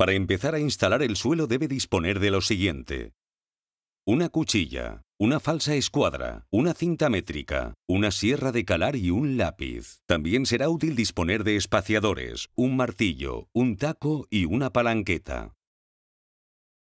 Para empezar a instalar el suelo debe disponer de lo siguiente. Una cuchilla, una falsa escuadra, una cinta métrica, una sierra de calar y un lápiz. También será útil disponer de espaciadores, un martillo, un taco y una palanqueta.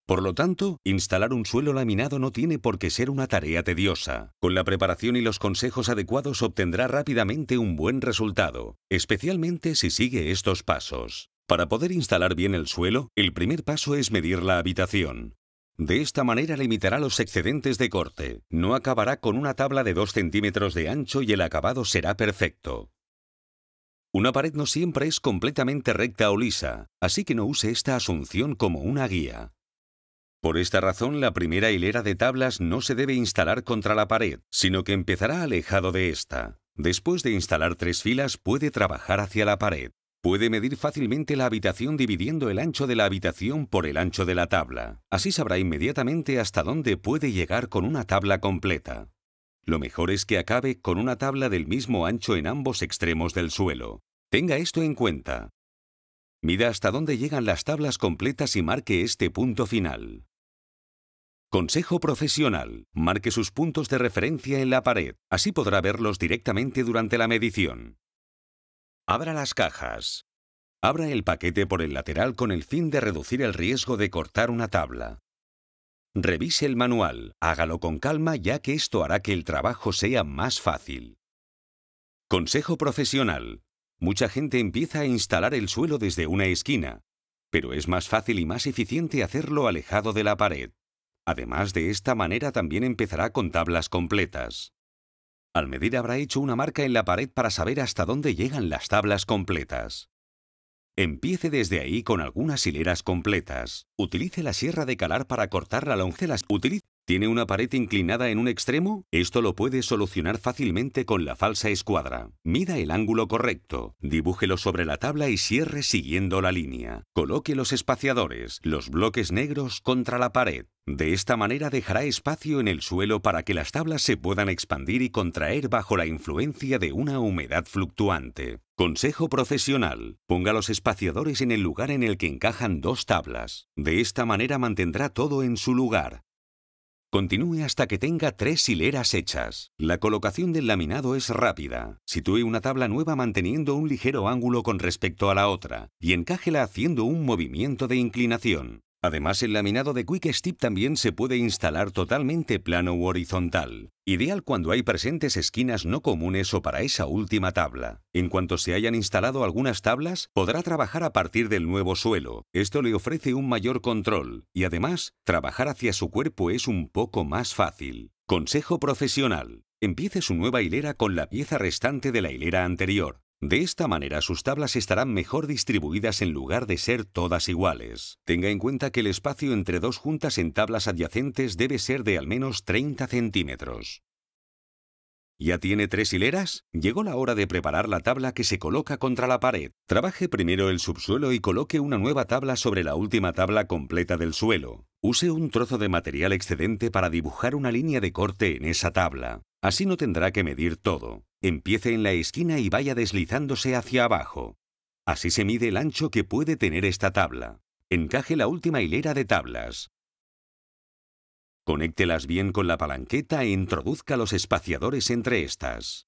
Por lo tanto, instalar un suelo laminado no tiene por qué ser una tarea tediosa. Con la preparación y los consejos adecuados obtendrá rápidamente un buen resultado, especialmente si sigue estos pasos. Para poder instalar bien el suelo, el primer paso es medir la habitación. De esta manera limitará los excedentes de corte, no acabará con una tabla de 2 centímetros de ancho y el acabado será perfecto. Una pared no siempre es completamente recta o lisa, así que no use esta asunción como una guía. Por esta razón, la primera hilera de tablas no se debe instalar contra la pared, sino que empezará alejado de esta. Después de instalar tres filas, puede trabajar hacia la pared. Puede medir fácilmente la habitación dividiendo el ancho de la habitación por el ancho de la tabla. Así sabrá inmediatamente hasta dónde puede llegar con una tabla completa. Lo mejor es que acabe con una tabla del mismo ancho en ambos extremos del suelo. Tenga esto en cuenta. Mida hasta dónde llegan las tablas completas y marque este punto final. Consejo profesional. Marque sus puntos de referencia en la pared. Así podrá verlos directamente durante la medición. Abra las cajas. Abra el paquete por el lateral con el fin de reducir el riesgo de cortar una tabla. Revise el manual, hágalo con calma ya que esto hará que el trabajo sea más fácil. Consejo profesional. Mucha gente empieza a instalar el suelo desde una esquina, pero es más fácil y más eficiente hacerlo alejado de la pared. Además de esta manera también empezará con tablas completas. Al medir habrá hecho una marca en la pared para saber hasta dónde llegan las tablas completas. Empiece desde ahí con algunas hileras completas. Utilice la sierra de calar para cortar la loncelas. ¿Tiene una pared inclinada en un extremo? Esto lo puede solucionar fácilmente con la falsa escuadra. Mida el ángulo correcto, dibújelo sobre la tabla y cierre siguiendo la línea. Coloque los espaciadores, los bloques negros contra la pared. De esta manera dejará espacio en el suelo para que las tablas se puedan expandir y contraer bajo la influencia de una humedad fluctuante. Consejo profesional. Ponga los espaciadores en el lugar en el que encajan dos tablas. De esta manera mantendrá todo en su lugar. Continúe hasta que tenga tres hileras hechas. La colocación del laminado es rápida. Sitúe una tabla nueva manteniendo un ligero ángulo con respecto a la otra y encájela haciendo un movimiento de inclinación. Además, el laminado de Quick Step también se puede instalar totalmente plano u horizontal, ideal cuando hay presentes esquinas no comunes o para esa última tabla. En cuanto se hayan instalado algunas tablas, podrá trabajar a partir del nuevo suelo. Esto le ofrece un mayor control y además, trabajar hacia su cuerpo es un poco más fácil. Consejo profesional. Empiece su nueva hilera con la pieza restante de la hilera anterior. De esta manera sus tablas estarán mejor distribuidas en lugar de ser todas iguales. Tenga en cuenta que el espacio entre dos juntas en tablas adyacentes debe ser de al menos 30 centímetros. ¿Ya tiene tres hileras? Llegó la hora de preparar la tabla que se coloca contra la pared. Trabaje primero el subsuelo y coloque una nueva tabla sobre la última tabla completa del suelo. Use un trozo de material excedente para dibujar una línea de corte en esa tabla. Así no tendrá que medir todo. Empiece en la esquina y vaya deslizándose hacia abajo. Así se mide el ancho que puede tener esta tabla. Encaje la última hilera de tablas. Conéctelas bien con la palanqueta e introduzca los espaciadores entre estas.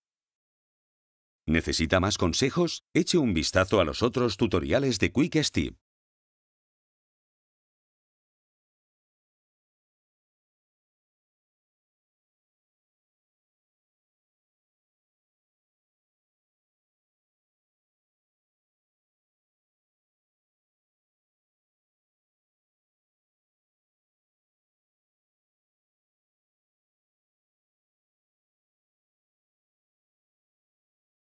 ¿Necesita más consejos? Eche un vistazo a los otros tutoriales de Quick Step.